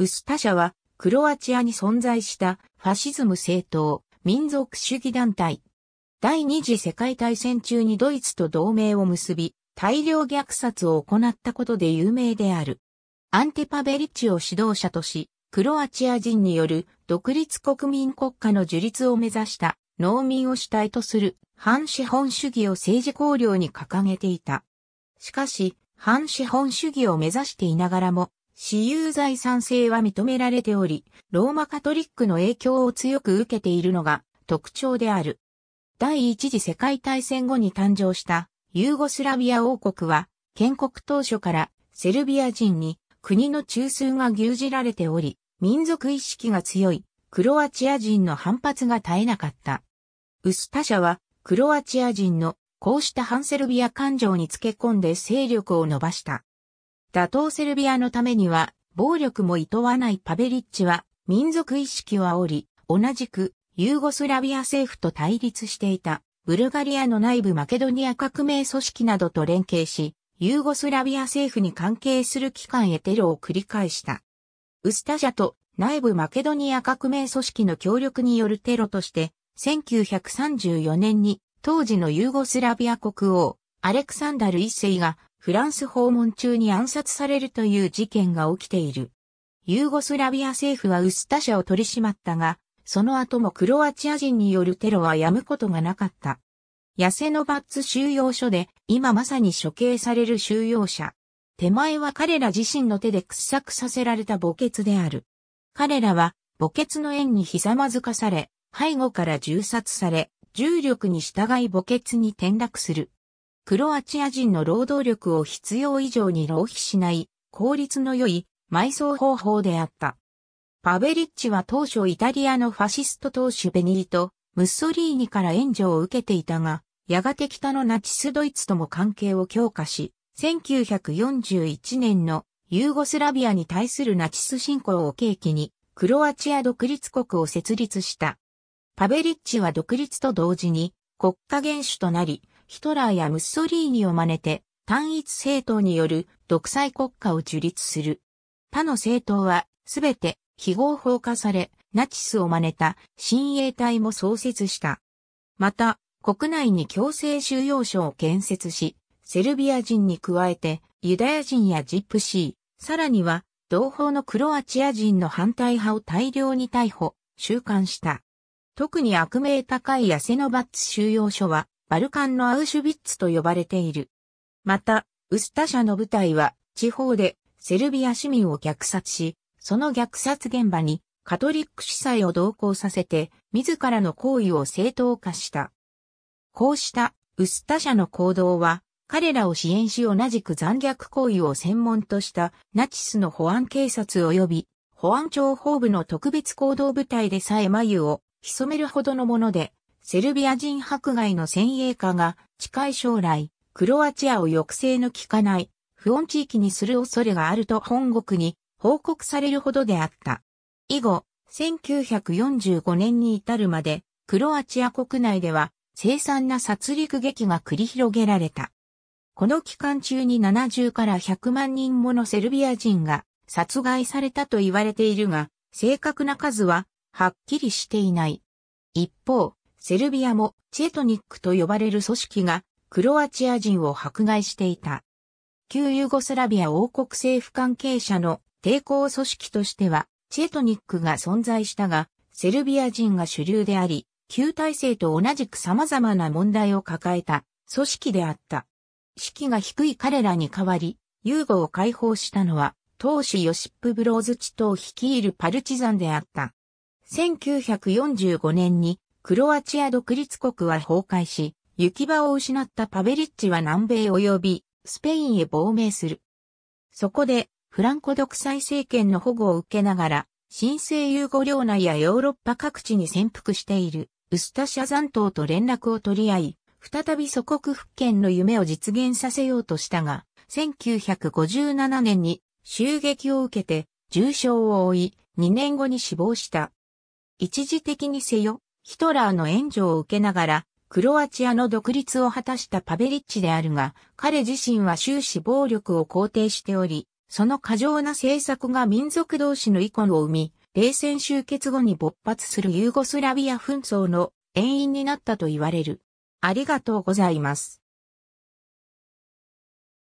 ウスタ社は、クロアチアに存在したファシズム政党、民族主義団体。第二次世界大戦中にドイツと同盟を結び、大量虐殺を行ったことで有名である。アンテパベリッチを指導者とし、クロアチア人による独立国民国家の樹立を目指した農民を主体とする反資本主義を政治綱領に掲げていた。しかし、反資本主義を目指していながらも、私有財産制は認められており、ローマカトリックの影響を強く受けているのが特徴である。第一次世界大戦後に誕生したユーゴスラビア王国は、建国当初からセルビア人に国の中枢が牛耳られており、民族意識が強いクロアチア人の反発が絶えなかった。ウスタ社はクロアチア人のこうした反セルビア感情につけ込んで勢力を伸ばした。打倒セルビアのためには、暴力も厭わないパベリッチは、民族意識を煽り、同じく、ユーゴスラビア政府と対立していた、ブルガリアの内部マケドニア革命組織などと連携し、ユーゴスラビア政府に関係する機関へテロを繰り返した。ウスタジャと内部マケドニア革命組織の協力によるテロとして、1934年に当時のユーゴスラビア国王、アレクサンダル一世がフランス訪問中に暗殺されるという事件が起きている。ユーゴスラビア政府はウスタ社を取り締まったが、その後もクロアチア人によるテロはやむことがなかった。ヤセノバッツ収容所で今まさに処刑される収容者。手前は彼ら自身の手で掘削させられた墓穴である。彼らは墓穴の縁にひざまずかされ、背後から銃殺され、重力に従い墓穴に転落する。クロアチア人の労働力を必要以上に浪費しない効率の良い埋葬方法であった。パベリッチは当初イタリアのファシスト党首ベニリト・ムッソリーニから援助を受けていたが、やがて北のナチスドイツとも関係を強化し、1941年のユーゴスラビアに対するナチス侵攻を契機に、クロアチア独立国を設立した。パベリッチは独立と同時に国家元首となり、ヒトラーやムッソリーニを真似て単一政党による独裁国家を樹立する。他の政党はすべて非合法化され、ナチスを真似た親衛隊も創設した。また、国内に強制収容所を建設し、セルビア人に加えてユダヤ人やジップシー、さらには同胞のクロアチア人の反対派を大量に逮捕、収監した。特に悪名高いアセノバッツ収容所はバルカンのアウシュビッツと呼ばれている。また、ウスタ社の部隊は、地方でセルビア市民を虐殺し、その虐殺現場にカトリック司祭を同行させて、自らの行為を正当化した。こうしたウスタ社の行動は、彼らを支援し同じく残虐行為を専門としたナチスの保安警察及び保安庁法部の特別行動部隊でさえ眉を潜めるほどのもので、セルビア人迫害の先鋭化が近い将来、クロアチアを抑制の効かない不穏地域にする恐れがあると本国に報告されるほどであった。以後、1945年に至るまで、クロアチア国内では凄惨な殺戮劇が繰り広げられた。この期間中に70から100万人ものセルビア人が殺害されたと言われているが、正確な数ははっきりしていない。一方、セルビアもチェトニックと呼ばれる組織がクロアチア人を迫害していた。旧ユーゴスラビア王国政府関係者の抵抗組織としては、チェトニックが存在したが、セルビア人が主流であり、旧体制と同じく様々な問題を抱えた組織であった。士気が低い彼らに代わり、ユーゴを解放したのは、当主ヨシップ・ブローズチ頭を率いるパルチザンであった。1945年にクロアチア独立国は崩壊し、行き場を失ったパベリッチは南米及びスペインへ亡命する。そこで、フランコ独裁政権の保護を受けながら、新生ユーゴ領内やヨーロッパ各地に潜伏している、ウスタシャ残党と連絡を取り合い、再び祖国復権の夢を実現させようとしたが、1957年に襲撃を受けて重傷を負い、2年後に死亡した。一時的にせよ、ヒトラーの援助を受けながら、クロアチアの独立を果たしたパベリッチであるが、彼自身は終始暴力を肯定しており、その過剰な政策が民族同士の遺恨を生み、冷戦終結後に勃発するユーゴスラビア紛争の遠因になったと言われる。ありがとうございます。